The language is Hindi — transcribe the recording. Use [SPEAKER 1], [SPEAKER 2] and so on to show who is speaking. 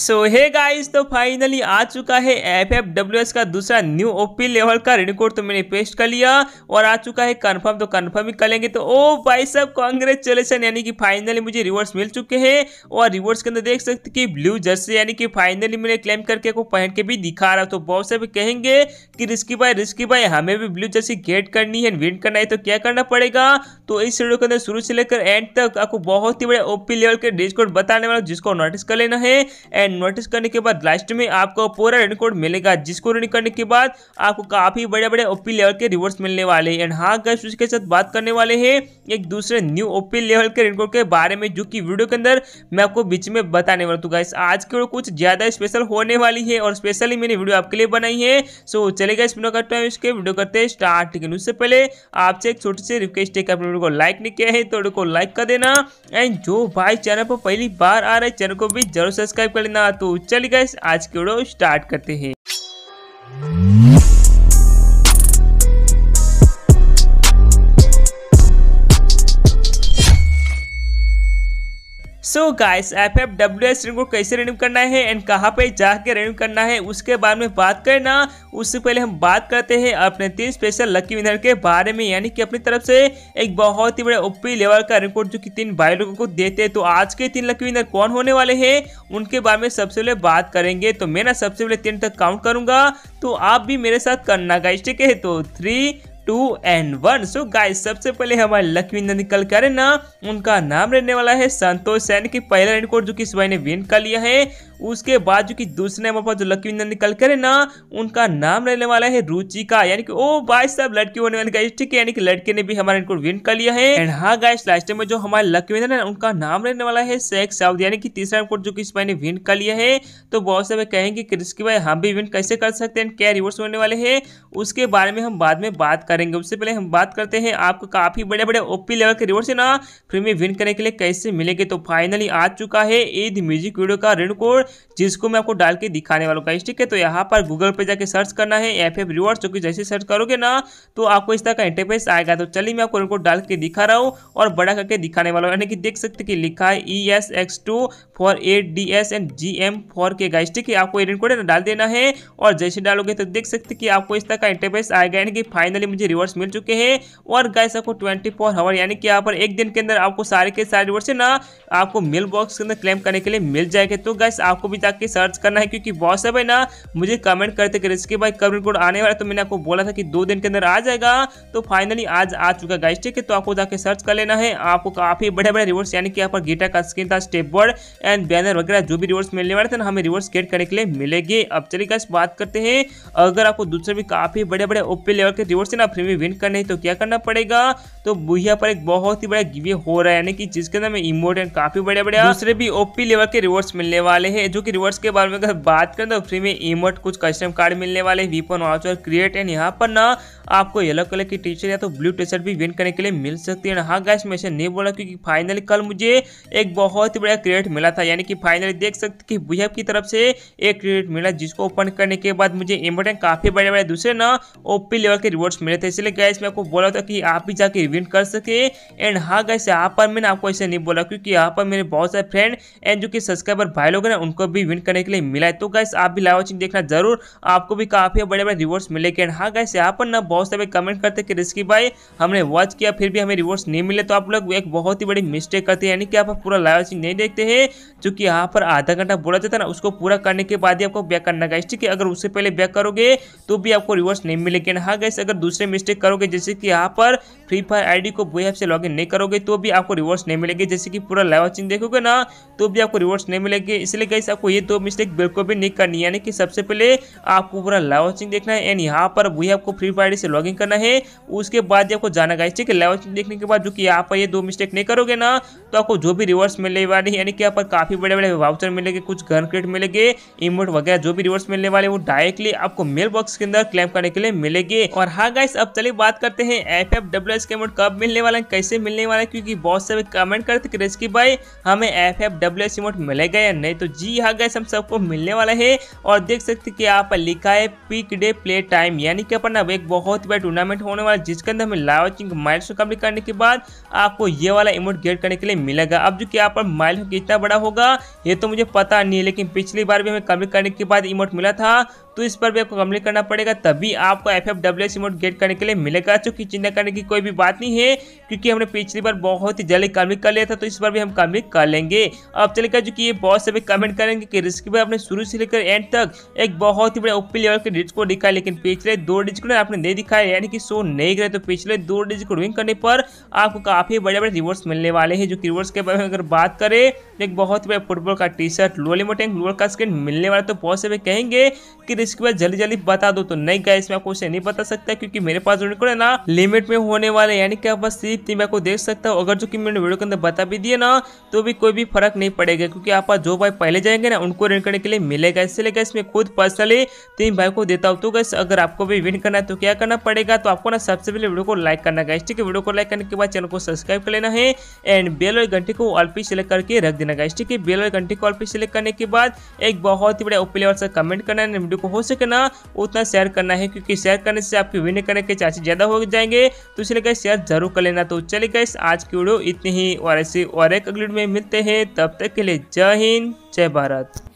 [SPEAKER 1] सो हे गाइस तो फाइनली आ चुका है एफ एफ डब्ल्यू एस का दूसरा न्यू ओपी लेवल का रेनकोट तो मैंने पेस्ट कर लिया और आ चुका है कन्फर्म तो कन्फर्म ही करेंगे तो ओ भाई साहब कॉन्ग्रेचुलेसन यानी कि फाइनली मुझे रिवर्स मिल चुके हैं और रिवर्स के अंदर देख सकते कि ब्लू जर्सी यानी कि फाइनली मैंने क्लेम करके को पहन के भी दिखा रहा हूँ तो बहुत से भी कहेंगे कि रिस्की भाई रिस्की भाई हमें भी ब्लू जर्सी गेट करनी है विन करना है तो क्या करना पड़ेगा तो इस वीडियो के अंदर शुरू से लेकर एंड तक आपको बहुत ही बड़े ओपी लेवल के डिस्कोड बताने वाला जिसको नोटिस कर लेना है एंड नोटिस करने के बाद लास्ट में आपको पूरा रन कोड मिलेगा जिसको रन करने के बाद आपको काफ़ी बड़े बड़े ओपी लेवल के रिवॉर्ड्स मिलने वाले हैं एंड हाँ गैस उसके साथ बात करने वाले हैं एक दूसरे न्यू ओपी लेवल के रन कोड के बारे में जो कि वीडियो के अंदर मैं आपको बीच में बताने वाला हूँ गैस तो आज की कुछ ज़्यादा स्पेशल होने वाली है और स्पेशली मैंने वीडियो आपके लिए बनाई है सो चलेगा इस वीडियो करते हैं इसके वीडियो करते हैं स्टार्ट लेकिन उससे पहले आपसे एक छोटी सी रिक्वेस्ट है अपने वीडियो को लाइक नहीं किया है तो वीडियो को लाइक कर देना एंड जो भाई चैनल पर पहली बार आ रहे चैनल को भी जरूर सब्सक्राइब कर लेना करना तो चलिए गए आज के वीडियो स्टार्ट करते हैं so guys F F W S redeem को कैसे रिडीम करना है एंड कहाँ पे जाके रिडीम करना है उसके बारे में बात करना उससे पहले हम बात करते हैं अपने तीन स्पेशल लकी विनर के बारे में यानी कि अपनी तरफ से एक बहुत ही बड़े ओपी लेवल का रिकॉर्ड जो कि तीन भाई लोगों को देते हैं तो आज के तीन लकी विनर कौन होने वाले हैं उनके बारे में सबसे पहले बात करेंगे तो मैं ना सबसे पहले तीन तक काउंट करूंगा तो आप भी मेरे साथ करना गाइस ठीक है तो three two and one so guys सबसे पहले हमारे लक्ष्मी नंद निकल कर ना उनका नाम रहने वाला है संतोष सैन की पहला रेनकोट जो कि इस भाई ने विन कर लिया है उसके बाद जो कि दूसरे नंबर पर जो लकी विनर निकल कर ना उनका नाम रहने वाला है रुचिका यानी कि ओ भाई साहब लड़की होने वाली गाइस ठीक है यानी कि लड़के ने भी हमारे इनको विन कर लिया है एंड हाँ गाइस लास्ट में जो हमारे लकी विनर है उनका नाम रहने वाला है शेख साउद यानी कि तीसरा इनको जो कि इस भाई विन कर लिया है तो बहुत सारे कहेंगे कि रिस्की भाई हम भी विन कैसे कर सकते हैं क्या रिवॉर्ड्स होने वाले हैं उसके बारे में हम बाद में बात करेंगे उससे पहले हम बात करते हैं आपको काफ़ी बड़े बड़े ओपी लेवल के रिवॉर्ड्स है ना फ्री में विन करने के लिए कैसे मिलेंगे तो फाइनली आ चुका है ईद म्यूजिक वीडियो का रेनकोड जिसको मैं आपको डाल के दिखाने वाला हूँ ठीक है तो यहाँ पर गूगल पे जाके सर्च करना है एफ एफ रिवॉर्ड जो जैसे सर्च करोगे ना तो आपको इस तरह का इंटरफेस आएगा तो चलिए मैं आपको इनको डाल के दिखा रहा हूँ और बड़ा करके दिखाने वाला हूँ यानी कि देख सकते कि लिखा है E S X two four A D S and G M four K guys ठीक है आपको एडिट कोड डाल देना है और जैसे डालोगे तो देख सकते कि आपको इस तरह का इंटरफेस आएगा यानी कि फाइनली मुझे रिवर्स मिल चुके हैं और गाइस आपको ट्वेंटी फोर आवर यानी कि यहाँ पर एक दिन के अंदर आपको सारे के सारे रिवर्स ना आपको मेल बॉक्स के अंदर क्लेम करने के लिए मिल जाएगा तो गाइस आप आपको भी जाके सर्च करना है क्योंकि बॉस है भाई ना मुझे कमेंट करते कर इसके भाई कब रिपोर्ट आने वाला तो मैंने आपको बोला था कि दो दिन के अंदर आ जाएगा तो फाइनली आज आ चुका है गाइस ठीक है तो आपको जाके सर्च कर लेना है आपको काफ़ी बड़े बड़े रिवॉर्ड्स यानी कि यहाँ पर गेटा का स्क्रीन था स्टेप बोर्ड एंड बैनर वगैरह जो भी रिवॉर्ड्स मिलने वाले थे ना हमें रिवॉर्ड्स गेट करने के लिए मिलेंगे अब चलिए गाइस बात करते हैं अगर आपको दूसरे भी काफ़ी बड़े बड़े ओपी लेवल के रिवॉर्ड्स ना फ्री में विन करने हैं तो क्या करना पड़ेगा तो यहाँ पर एक बहुत ही बड़ा गिवे हो रहा है यानी कि जिसके अंदर में इमोट काफ़ी बड़े बड़े दूसरे भी ओपी लेवल के रिवॉर्ड्स मिलने वाले हैं हैं जो कि रिवर्स के बारे में अगर बात करें तो फ्री में इमोट कुछ कस्टम कार्ड मिलने वाले वीपन और क्रिएट एंड यहाँ पर ना आपको येलो कलर की टी शर्ट या तो ब्लू टी शर्ट भी विन करने के लिए मिल सकती है हाँ गैस मैं नहीं बोला क्योंकि फाइनली कल मुझे एक बहुत ही बड़ा क्रिएट मिला था यानी कि फाइनली देख सकते कि बुजब की तरफ से एक क्रिएट मिला जिसको ओपन करने के बाद मुझे इमोट काफ़ी बड़े बड़े दूसरे ना ओपी लेवल के रिवॉर्ड्स मिले थे इसलिए गैस मैं आपको बोला था कि आप भी जाके विन कर सके एंड हाँ गैस यहाँ पर मैंने आपको ऐसे नहीं बोला क्योंकि यहाँ पर मेरे बहुत सारे फ्रेंड एंड जो कि सब्सक्राइबर भाई लोग हैं उनको आपको भी विन करने के लिए मिला है तो गैस आप भी लाइव वॉचिंग देखना जरूर आपको भी काफ़ी बड़े बड़े रिवॉर्ड्स मिलेंगे एंड हाँ गैस यहाँ पर ना बहुत सारे कमेंट करते कि रिस्की भाई हमने वॉच किया फिर भी हमें रिवॉर्ड्स नहीं मिले तो आप लोग एक बहुत ही बड़ी मिस्टेक करते हैं यानी कि आप पूरा लाइव वॉचिंग नहीं देखते हैं चूँकि यहाँ पर आधा घंटा बोला जाता है ना उसको पूरा करने के बाद ही आपको बैक करना गैस ठीक है अगर उससे पहले बैक करोगे तो भी आपको रिवॉर्ड्स नहीं मिलेगी हाँ गैस अगर दूसरे मिस्टेक करोगे जैसे कि यहाँ पर फ्री फायर आई को बोई ऐप से लॉगिन नहीं करोगे तो भी आपको रिवॉर्ड्स नहीं मिलेगी जैसे कि पूरा लाइव वॉचिंग देखोगे ना तो भी आपको रिवॉर्ड्स नहीं मिलेगी इसलिए गाइस आपको ये दो मिस्टेक बिल्कुल भी नहीं करनी यानी कि सबसे पहले आपको पूरा लाइव वॉचिंग देखना है एंड यहाँ पर वही आपको फ्री फायर से लॉगिन करना है उसके बाद आपको जाना गाइस ठीक है लाइव वॉचिंग देखने के बाद जो कि यहाँ पर ये दो मिस्टेक नहीं करोगे ना तो आपको जो भी रिवर्स मिलने वाले यानी कि यहाँ पर काफ़ी बड़े बड़े वाउचर मिलेंगे कुछ घर क्रेट मिलेंगे इमोट वगैरह जो भी रिवर्स मिलने वाले वो डायरेक्टली आपको मेल बॉक्स के अंदर क्लेम करने के लिए मिलेंगे और हाँ गाइस अब चलिए बात करते हैं एफ एफ डब्ल्यू एस के इमोट कब मिलने वाला है कैसे मिलने वाला है क्योंकि बहुत सारे कमेंट करते क्रेज की भाई हमें F F W S emote मिलेगा या नहीं तो जी जी हाँ गैस हम सबको मिलने वाला है और देख सकते कि आप लिखा है पिक डे प्ले टाइम यानी कि अपन अब एक बहुत बड़ा टूर्नामेंट होने वाला है जिसके अंदर हमें लाइव वॉचिंग माइल्स को कम्प्लीट करने के बाद आपको ये वाला इमोट गेट करने के लिए मिलेगा अब जो कि आप माइल कितना बड़ा होगा ये तो मुझे पता नहीं है लेकिन पिछली बार भी हमें कम्प्लीट करने के बाद इमोट मिला था तो इस पर भी आपको कम्प्लीट करना पड़ेगा तभी आपको F F W S emote get करने के लिए मिलेगा चूंकि चिंता करने की कोई भी बात नहीं है क्योंकि हमने पिछली बार बहुत ही जल्दी कम्प्लीट कर लिया था तो इस बार भी हम कम्प्लीट कर लेंगे अब चलेगा जो कि ये बहुत सभी कमेंट करेंगे कि ऋषि भाई अपने शुरू से लेकर एंड तक एक बहुत ही बड़े ओपी लेवल के डिजिट को दिखाया लेकिन पिछले दो डिजिट को आपने नहीं दिखाया यानी कि शो नहीं करे तो पिछले दो डिजिट को विन करने पर आपको काफ़ी बड़े बड़े रिवर्स मिलने वाले हैं जो कि रिवर्स के बारे में अगर बात करें एक बहुत ही बड़ा फुटबॉल का टी शर्ट लोली मोटेंग लोअर का स्क्रीन मिलने वाला तो बहुत से कहेंगे कि ऋषि भाई जल्दी जल्दी बता दो तो नहीं गए इसमें आपको उसे नहीं बता सकता क्योंकि मेरे पास जो है ना लिमिट में होने वाले यानी कि आप बस सिर्फ तीन को देख सकता हूँ अगर जो कि मैंने वीडियो के अंदर बता भी दिए ना तो भी कोई भी फर्क नहीं पड़ेगा क्योंकि आप जो भाई पहले जाएंगे ना उनको रन करने के लिए मिलेगा इसलिए गैस मैं खुद पर्सनली तीन भाई को देता हूँ तो गैस अगर आपको भी विन करना है तो क्या करना पड़ेगा तो आपको ना सबसे पहले वीडियो को लाइक करना गैस ठीक है वीडियो को लाइक करने के बाद चैनल को सब्सक्राइब कर लेना है एंड बेल और घंटे को ऑल पी सिलेक्ट करके रख देना गैस ठीक है बेल और घंटे को ऑल पी सिलेक्ट करने के बाद एक बहुत ही बड़े ओपी लेवल से कमेंट करना है वीडियो को हो सके ना उतना शेयर करना है क्योंकि शेयर करने से आपकी विन करने के चांसेस ज़्यादा हो जाएंगे तो इसलिए गैस शेयर जरूर कर लेना तो चलिए गैस आज की वीडियो इतनी ही और ऐसी और एक अगली में मिलते हैं तब तक के लिए जय हिंद जय भारत